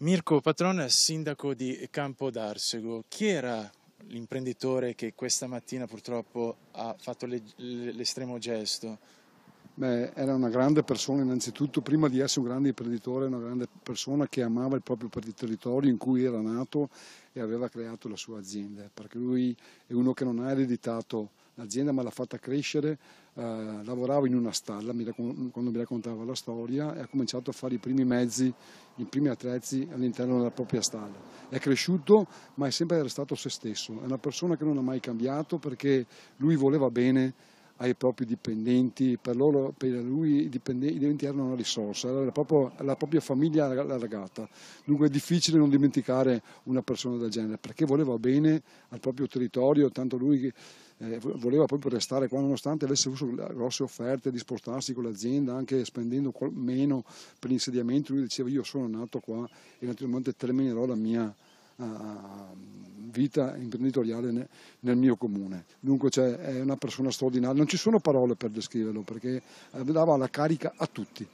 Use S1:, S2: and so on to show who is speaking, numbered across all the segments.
S1: Mirko Patrone, sindaco di Campo d'Arsego, chi era l'imprenditore che questa mattina purtroppo ha fatto l'estremo
S2: gesto? Beh, era una grande persona innanzitutto, prima di essere un grande imprenditore, una grande persona che amava il proprio territorio in cui era nato e aveva creato la sua azienda, perché lui è uno che non ha ereditato l'azienda me l'ha fatta crescere, eh, lavoravo in una stalla mi raccon- quando mi raccontava la storia e ha cominciato a fare i primi mezzi, i primi attrezzi all'interno della propria stalla. È cresciuto ma è sempre stato se stesso, è una persona che non ha mai cambiato perché lui voleva bene ai propri dipendenti, per, loro, per lui i dipendenti erano una risorsa, era proprio la propria famiglia allargata. Dunque è difficile non dimenticare una persona del genere perché voleva bene al proprio territorio, tanto lui eh, voleva proprio restare qua nonostante avesse avuto grosse offerte di spostarsi con l'azienda anche spendendo meno per l'insediamento, lui diceva io sono nato qua e naturalmente terminerò la mia... Uh, vita imprenditoriale nel mio comune. Dunque cioè, è una persona straordinaria, non ci sono parole per descriverlo perché eh, dava la carica a tutti.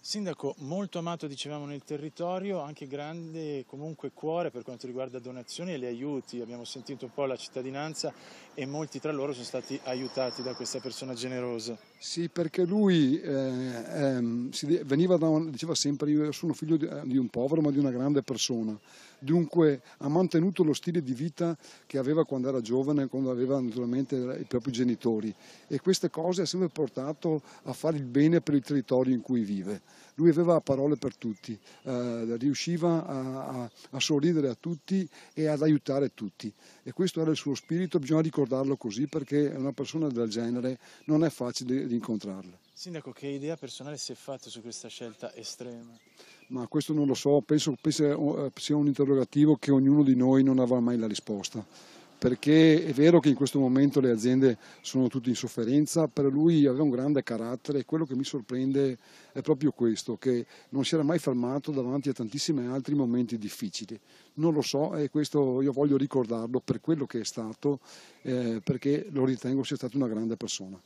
S1: Sindaco molto amato, dicevamo, nel territorio, anche grande comunque cuore per quanto riguarda donazioni e gli aiuti. Abbiamo sentito un po' la cittadinanza e molti tra loro sono stati aiutati da questa persona generosa.
S2: Sì, perché lui eh, ehm, veniva da un, diceva sempre io sono figlio di, eh, di un povero ma di una grande persona. Dunque ha mantenuto lo stile di vita che aveva quando era giovane, quando aveva naturalmente i propri genitori e queste cose ha sempre portato a fare il bene per il territorio in cui vive lui aveva parole per tutti, eh, riusciva a, a, a, sorridere a tutti e ad aiutare tutti e questo era il suo spirito, bisogna ricordarlo così perché una persona del genere non è facile di incontrarla.
S1: Sindaco, che idea personale si è fatta su questa scelta estrema?
S2: Ma questo non lo so, penso, penso eh, sia un interrogativo che ognuno di noi non avrà mai la risposta perché è vero che in questo momento le aziende sono tutte in sofferenza, per lui aveva un grande carattere e quello che mi sorprende è proprio questo, che non si era mai fermato davanti a tantissimi altri momenti difficili. Non lo so e questo io voglio ricordarlo per quello che è stato, eh, perché lo ritengo sia stata una grande persona.